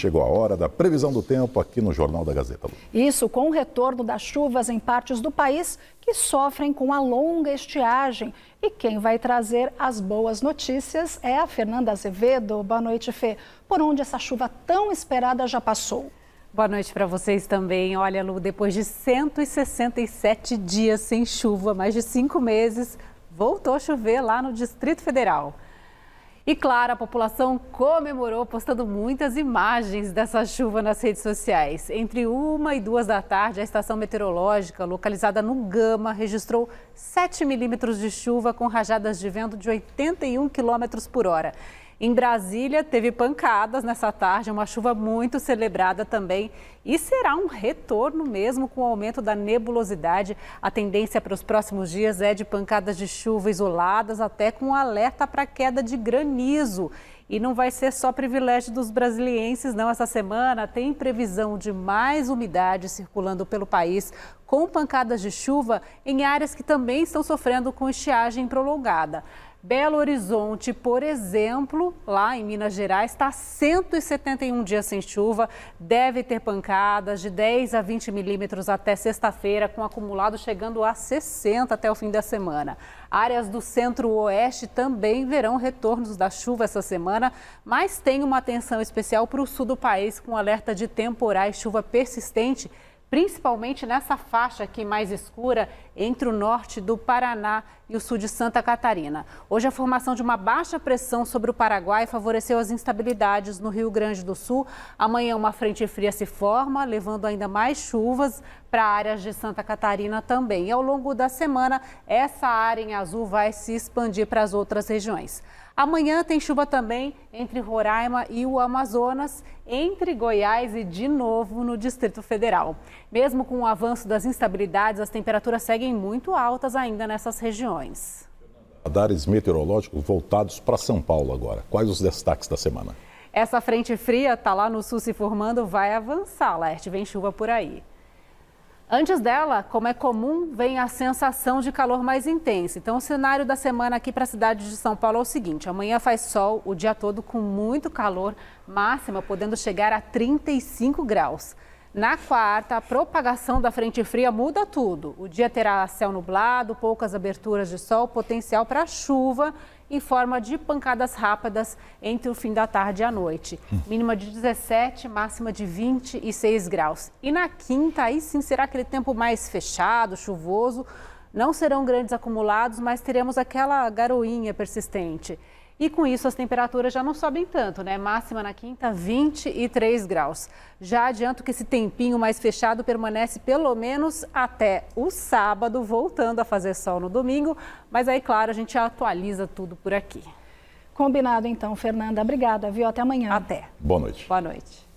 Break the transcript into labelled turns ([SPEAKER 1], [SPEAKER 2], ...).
[SPEAKER 1] Chegou a hora da previsão do tempo aqui no Jornal da Gazeta. Isso com o retorno das chuvas em partes do país que sofrem com a longa estiagem. E quem vai trazer as boas notícias é a Fernanda Azevedo. Boa noite, Fê. Por onde essa chuva tão esperada já passou? Boa noite para vocês também. Olha, Lu, depois de 167 dias sem chuva, mais de cinco meses, voltou a chover lá no Distrito Federal. E claro, a população comemorou postando muitas imagens dessa chuva nas redes sociais. Entre uma e duas da tarde, a estação meteorológica localizada no Gama registrou 7 milímetros de chuva com rajadas de vento de 81 quilômetros por hora. Em Brasília, teve pancadas nessa tarde, uma chuva muito celebrada também. E será um retorno mesmo com o aumento da nebulosidade. A tendência para os próximos dias é de pancadas de chuva isoladas, até com alerta para queda de granizo. E não vai ser só privilégio dos brasilienses, não. Essa semana tem previsão de mais umidade circulando pelo país, com pancadas de chuva em áreas que também estão sofrendo com estiagem prolongada. Belo Horizonte, por exemplo, lá em Minas Gerais, está 171 dias sem chuva, deve ter pancadas de 10 a 20 milímetros até sexta-feira, com acumulado chegando a 60 até o fim da semana. Áreas do centro-oeste também verão retornos da chuva essa semana, mas tem uma atenção especial para o sul do país, com alerta de temporais, chuva persistente principalmente nessa faixa aqui mais escura entre o norte do Paraná e o sul de Santa Catarina. Hoje, a formação de uma baixa pressão sobre o Paraguai favoreceu as instabilidades no Rio Grande do Sul. Amanhã, uma frente fria se forma, levando ainda mais chuvas para áreas de Santa Catarina também. E ao longo da semana, essa área em azul vai se expandir para as outras regiões. Amanhã tem chuva também entre Roraima e o Amazonas, entre Goiás e de novo no Distrito Federal. Mesmo com o avanço das instabilidades, as temperaturas seguem muito altas ainda nessas regiões. Radares meteorológicos voltados para São Paulo agora. Quais os destaques da semana? Essa frente fria está lá no sul se formando, vai avançar, Leste. Vem chuva por aí. Antes dela, como é comum, vem a sensação de calor mais intensa. Então, o cenário da semana aqui para a cidade de São Paulo é o seguinte: amanhã faz sol o dia todo com muito calor, máxima podendo chegar a 35 graus. Na quarta, a propagação da frente fria muda tudo. O dia terá céu nublado, poucas aberturas de sol, potencial para chuva em forma de pancadas rápidas entre o fim da tarde e a noite. Hum. Mínima de 17, máxima de 26 graus. E na quinta, aí sim será aquele tempo mais fechado, chuvoso. Não serão grandes acumulados, mas teremos aquela garoinha persistente. E com isso as temperaturas já não sobem tanto, né? Máxima na quinta, 23 graus. Já adianto que esse tempinho mais fechado permanece pelo menos até o sábado, voltando a fazer sol no domingo, mas aí, claro, a gente atualiza tudo por aqui. Combinado então, Fernanda. Obrigada, viu? Até amanhã. Até. Boa noite. Boa noite.